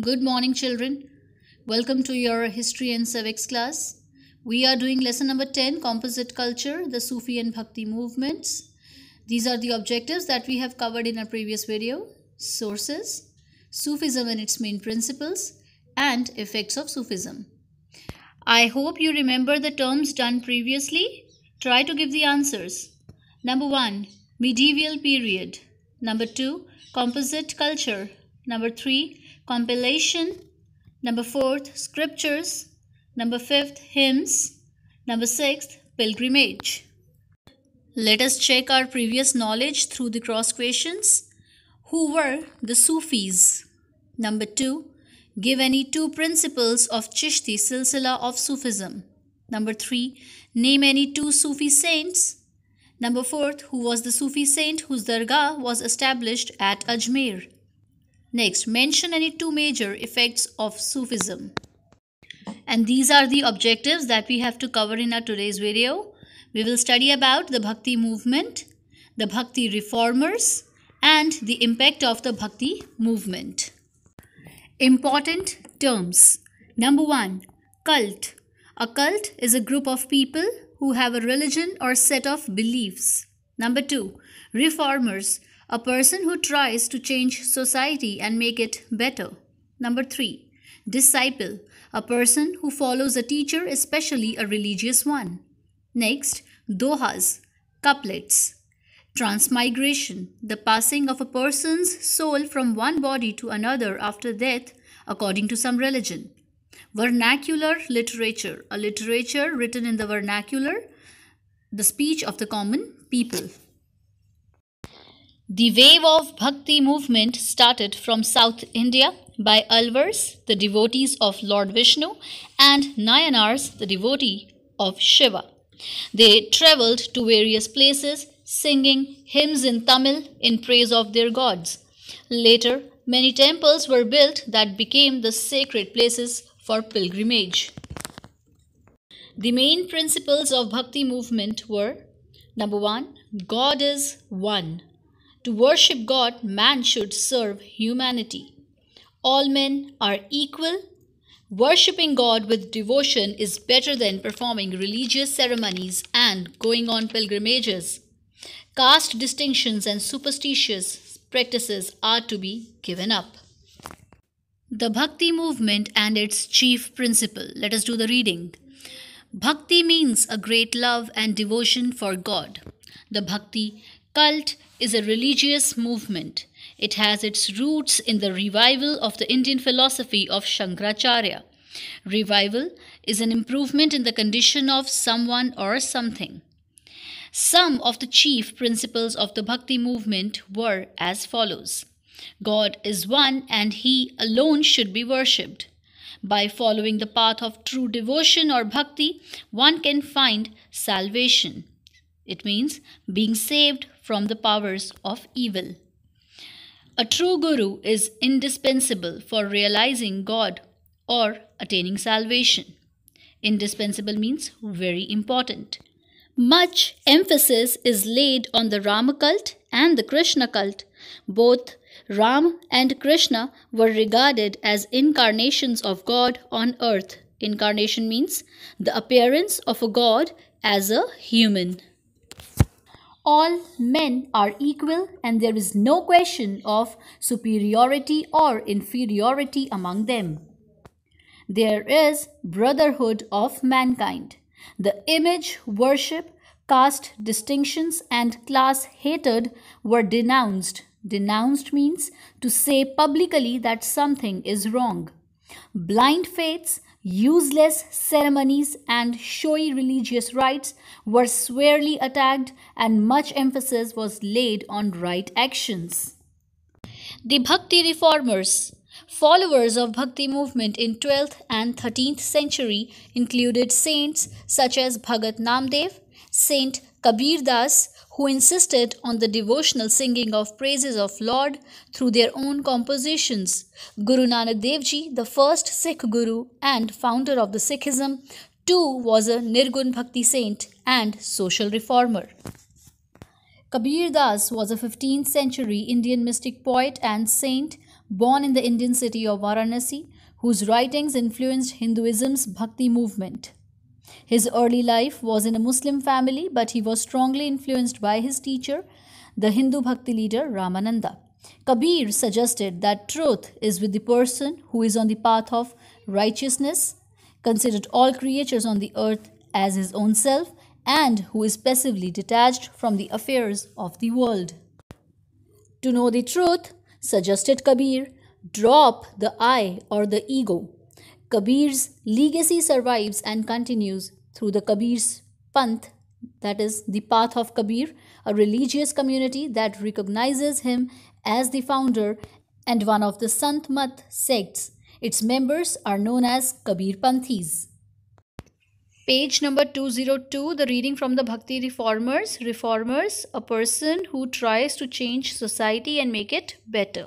Good morning children. Welcome to your history and civics class. We are doing lesson number 10 composite culture, the Sufi and Bhakti movements. These are the objectives that we have covered in our previous video. Sources, Sufism and its main principles and effects of Sufism. I hope you remember the terms done previously Try to give the answers. Number 1. Medieval period. Number 2. Composite culture. Number 3. Compilation. Number 4. Scriptures. Number 5. Hymns. Number 6. Pilgrimage. Let us check our previous knowledge through the cross questions. Who were the Sufis? Number 2. Give any two principles of Chishti Silsila of Sufism. Number three, name any two Sufi saints. Number four, who was the Sufi saint whose dargah was established at Ajmer? Next, mention any two major effects of Sufism. And these are the objectives that we have to cover in our today's video. We will study about the Bhakti movement, the Bhakti reformers, and the impact of the Bhakti movement. Important terms. Number one, cult. A cult is a group of people who have a religion or set of beliefs. Number two, reformers, a person who tries to change society and make it better. Number three, disciple, a person who follows a teacher, especially a religious one. Next, dohas, couplets. Transmigration, the passing of a person's soul from one body to another after death, according to some religion. Vernacular literature, a literature written in the vernacular, the speech of the common people. The wave of Bhakti movement started from South India by Alvars, the devotees of Lord Vishnu, and Nayanars, the devotee of Shiva. They traveled to various places singing hymns in Tamil in praise of their gods. Later, many temples were built that became the sacred places for pilgrimage. The main principles of bhakti movement were number 1 God is one. To worship God man should serve humanity. All men are equal. Worshipping God with devotion is better than performing religious ceremonies and going on pilgrimages. Caste distinctions and superstitious practices are to be given up. The Bhakti movement and its chief principle. Let us do the reading. Bhakti means a great love and devotion for God. The Bhakti cult is a religious movement. It has its roots in the revival of the Indian philosophy of Shankaracharya. Revival is an improvement in the condition of someone or something. Some of the chief principles of the Bhakti movement were as follows God is one and He alone should be worshipped. By following the path of true devotion or bhakti, one can find salvation. It means being saved from the powers of evil. A true guru is indispensable for realizing God or attaining salvation. Indispensable means very important. Much emphasis is laid on the Rama cult and the Krishna cult, both Ram and Krishna were regarded as incarnations of God on earth. Incarnation means the appearance of a God as a human. All men are equal and there is no question of superiority or inferiority among them. There is brotherhood of mankind. The image worship, caste distinctions and class hatred were denounced Denounced means to say publicly that something is wrong. Blind faiths, useless ceremonies, and showy religious rites were severely attacked, and much emphasis was laid on right actions. The Bhakti reformers, followers of Bhakti movement in 12th and 13th century, included saints such as Bhagat Namdev, Saint Kabir Das, who insisted on the devotional singing of praises of Lord through their own compositions. Guru Nanak Dev Ji, the first Sikh Guru and founder of the Sikhism, too was a Nirgun Bhakti saint and social reformer. Kabir Das was a 15th century Indian mystic poet and saint born in the Indian city of Varanasi, whose writings influenced Hinduism's Bhakti movement. His early life was in a Muslim family, but he was strongly influenced by his teacher, the Hindu Bhakti leader Ramananda. Kabir suggested that truth is with the person who is on the path of righteousness, considered all creatures on the earth as his own self, and who is passively detached from the affairs of the world. To know the truth, suggested Kabir, drop the I or the ego Kabir's legacy survives and continues through the Kabir's Panth, that is, the path of Kabir, a religious community that recognizes him as the founder and one of the Sant Mat sects. Its members are known as Kabir Panthis. Page number 202, the reading from the Bhakti Reformers. Reformers, a person who tries to change society and make it better.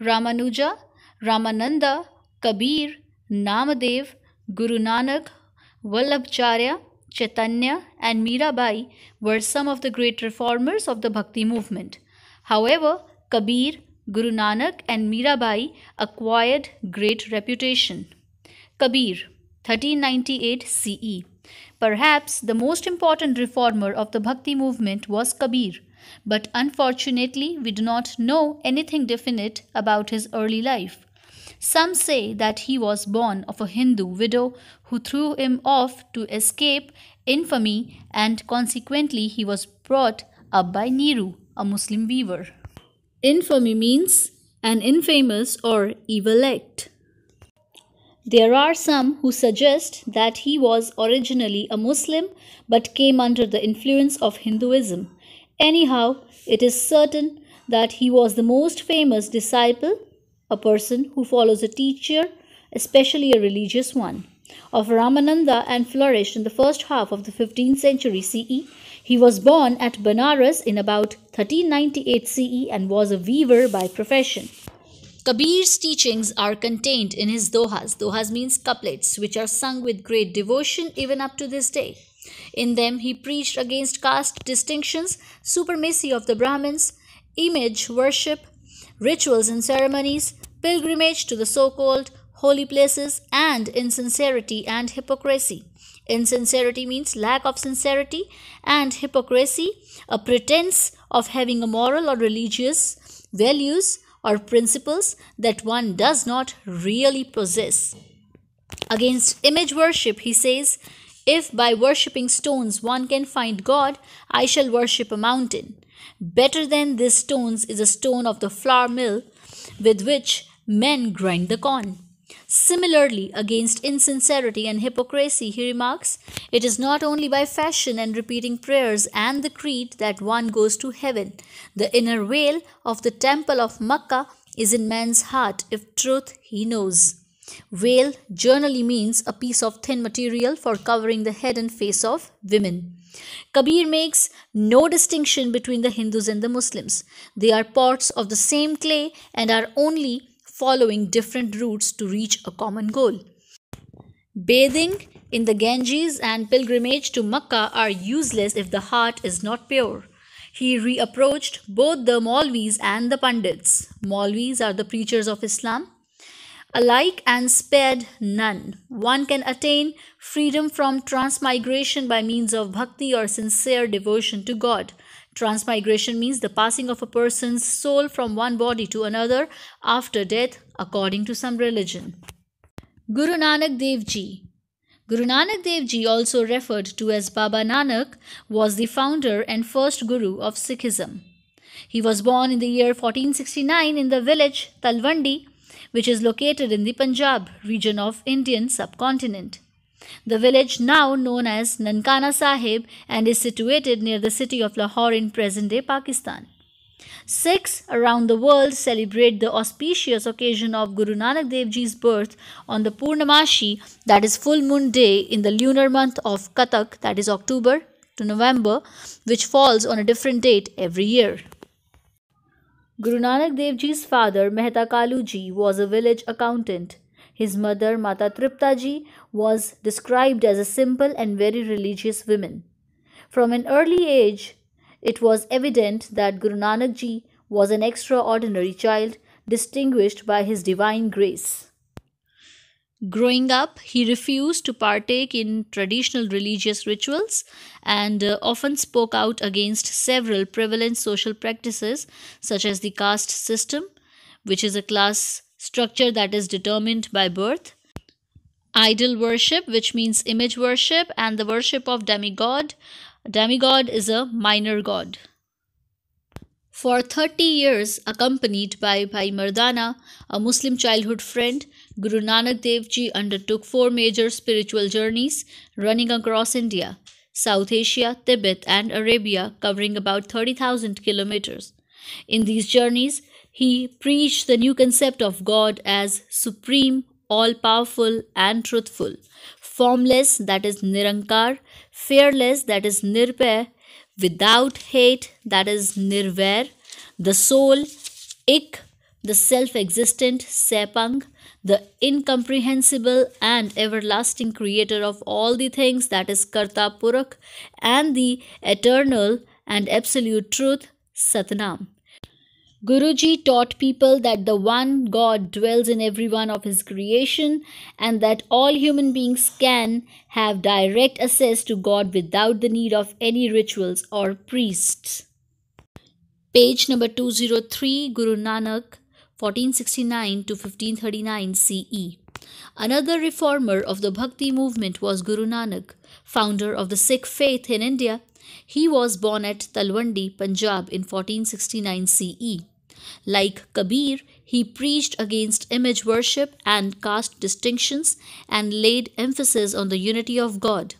Ramanuja, Ramananda, Kabir, Namadev, Guru Nanak, Vallabhacharya, Chaitanya, and Mirabai were some of the great reformers of the Bhakti movement. However, Kabir, Guru Nanak, and Mirabai acquired great reputation. Kabir, 1398 CE. Perhaps the most important reformer of the Bhakti movement was Kabir, but unfortunately, we do not know anything definite about his early life. Some say that he was born of a Hindu widow who threw him off to escape infamy and consequently he was brought up by Nero, a Muslim weaver. Infamy means an infamous or evil act. There are some who suggest that he was originally a Muslim but came under the influence of Hinduism. Anyhow, it is certain that he was the most famous disciple a person who follows a teacher, especially a religious one. Of Ramananda and flourished in the first half of the 15th century CE, he was born at Banaras in about 1398 CE and was a weaver by profession. Kabir's teachings are contained in his dohas. Dohas means couplets, which are sung with great devotion even up to this day. In them, he preached against caste distinctions, supremacy of the Brahmins, image worship, rituals and ceremonies, pilgrimage to the so called holy places, and insincerity and hypocrisy. Insincerity means lack of sincerity, and hypocrisy, a pretense of having a moral or religious values or principles that one does not really possess. Against image worship, he says, If by worshipping stones one can find God, I shall worship a mountain. Better than these stones is a stone of the flour mill with which men grind the corn. Similarly, against insincerity and hypocrisy, he remarks, it is not only by fashion and repeating prayers and the creed that one goes to heaven. The inner veil of the temple of Makkah is in man's heart if truth he knows. Veil generally means a piece of thin material for covering the head and face of women. Kabir makes no distinction between the Hindus and the Muslims. They are pots of the same clay and are only following different routes to reach a common goal. Bathing in the Ganges and pilgrimage to Mecca are useless if the heart is not pure. He reapproached both the Maulvis and the Pandits. Maulvis are the preachers of Islam, alike and spared none. One can attain freedom from transmigration by means of bhakti or sincere devotion to God. Transmigration means the passing of a person's soul from one body to another after death, according to some religion. Guru Nanak Dev Ji Guru Nanak Dev Ji, also referred to as Baba Nanak, was the founder and first guru of Sikhism. He was born in the year 1469 in the village Talwandi which is located in the Punjab region of Indian subcontinent. The village now known as Nankana Sahib and is situated near the city of Lahore in present-day Pakistan. Sikhs around the world celebrate the auspicious occasion of Guru Nanak Dev Ji's birth on the Purnamashi, that is full moon day in the lunar month of Katak, that is October to November, which falls on a different date every year. Guru Nanak Dev Ji's father, Mehta Kalu Ji, was a village accountant. His mother, Mata Tripta Ji, was described as a simple and very religious woman. From an early age, it was evident that Guru Nanak Ji was an extraordinary child, distinguished by his divine grace. Growing up, he refused to partake in traditional religious rituals and uh, often spoke out against several prevalent social practices, such as the caste system, which is a class structure that is determined by birth, idol worship, which means image worship, and the worship of demigod. Demigod is a minor god for 30 years accompanied by Bhai Mardana, a Muslim childhood friend, Guru Nanak Dev Ji undertook four major spiritual journeys running across India, South Asia, Tibet and Arabia covering about 30,000 kilometers. In these journeys, he preached the new concept of God as supreme, all-powerful and truthful, formless that is nirankar, fearless that is nirpay, without hate, that is nirvair, the soul, ik, the self existent, sepang, the incomprehensible and everlasting creator of all the things, that is Karta Purak, and the eternal and absolute truth, Satnam. Guruji taught people that the one God dwells in every one of his creation and that all human beings can have direct access to God without the need of any rituals or priests. Page number 203 Guru Nanak 1469 to 1539 CE. Another reformer of the Bhakti movement was Guru Nanak, founder of the Sikh faith in India he was born at Talwandi, Punjab in 1469 CE. Like Kabir, he preached against image worship and caste distinctions and laid emphasis on the unity of God.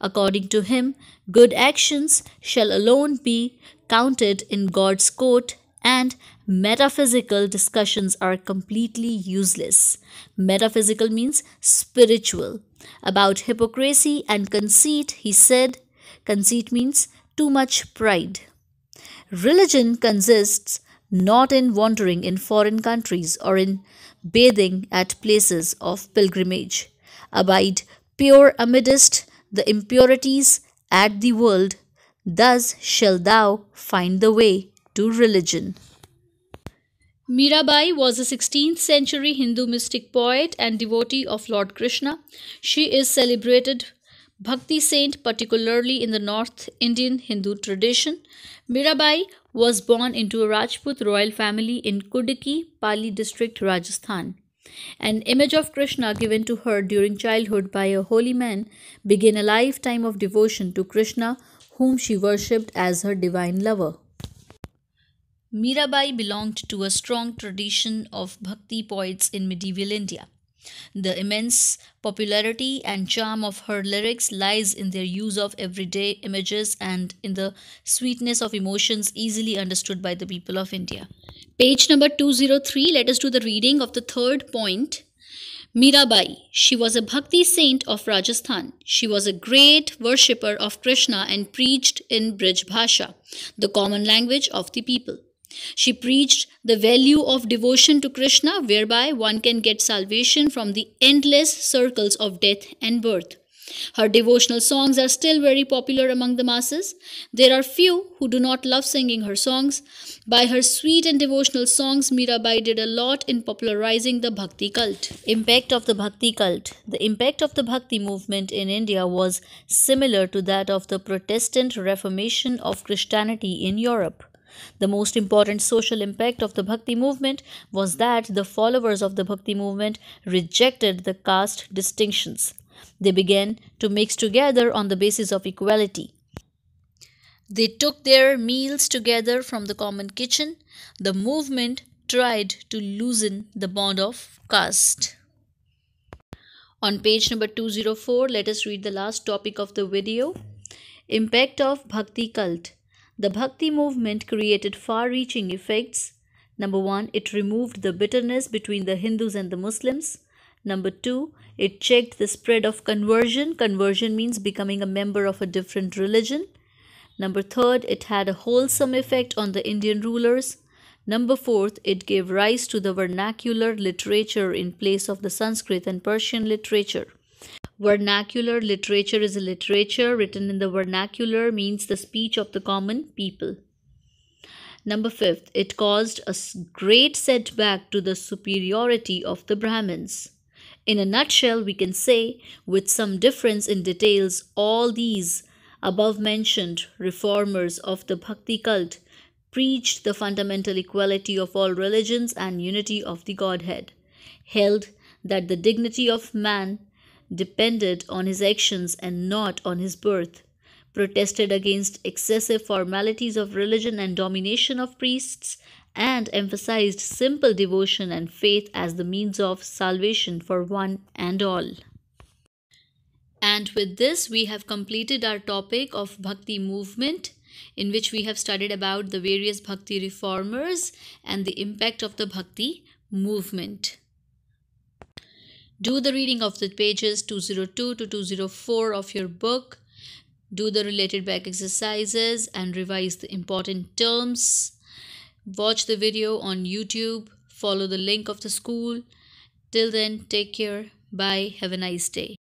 According to him, good actions shall alone be counted in God's court and metaphysical discussions are completely useless. Metaphysical means spiritual. About hypocrisy and conceit, he said, Conceit means too much pride. Religion consists not in wandering in foreign countries or in bathing at places of pilgrimage. Abide pure amidst the impurities at the world, thus shall thou find the way to religion. Mirabai was a 16th century Hindu mystic poet and devotee of Lord Krishna. She is celebrated Bhakti saint, particularly in the North Indian Hindu tradition. Mirabai was born into a Rajput royal family in Kudiki, Pali district, Rajasthan. An image of Krishna given to her during childhood by a holy man began a lifetime of devotion to Krishna, whom she worshipped as her divine lover. Mirabai belonged to a strong tradition of bhakti poets in medieval India. The immense popularity and charm of her lyrics lies in their use of everyday images and in the sweetness of emotions easily understood by the people of India. Page number 203, let us do the reading of the third point. Mirabai. She was a bhakti saint of Rajasthan. She was a great worshipper of Krishna and preached in Brij Bhasha, the common language of the people. She preached the value of devotion to Krishna, whereby one can get salvation from the endless circles of death and birth. Her devotional songs are still very popular among the masses. There are few who do not love singing her songs. By her sweet and devotional songs, Mirabai did a lot in popularizing the bhakti cult. Impact of the bhakti cult. The impact of the bhakti movement in India was similar to that of the Protestant Reformation of Christianity in Europe. The most important social impact of the Bhakti movement was that the followers of the Bhakti movement rejected the caste distinctions. They began to mix together on the basis of equality. They took their meals together from the common kitchen. The movement tried to loosen the bond of caste. On page number 204, let us read the last topic of the video Impact of Bhakti Cult the Bhakti movement created far reaching effects. Number one, it removed the bitterness between the Hindus and the Muslims. Number two, it checked the spread of conversion. Conversion means becoming a member of a different religion. Number third, it had a wholesome effect on the Indian rulers. Number fourth, it gave rise to the vernacular literature in place of the Sanskrit and Persian literature. Vernacular literature is a literature written in the vernacular, means the speech of the common people. Number fifth, it caused a great setback to the superiority of the Brahmins. In a nutshell, we can say, with some difference in details, all these above mentioned reformers of the Bhakti cult preached the fundamental equality of all religions and unity of the Godhead, held that the dignity of man depended on his actions and not on his birth, protested against excessive formalities of religion and domination of priests, and emphasized simple devotion and faith as the means of salvation for one and all. And with this, we have completed our topic of Bhakti movement, in which we have studied about the various Bhakti reformers and the impact of the Bhakti movement. Do the reading of the pages 202 to 204 of your book. Do the related back exercises and revise the important terms. Watch the video on YouTube. Follow the link of the school. Till then, take care. Bye. Have a nice day.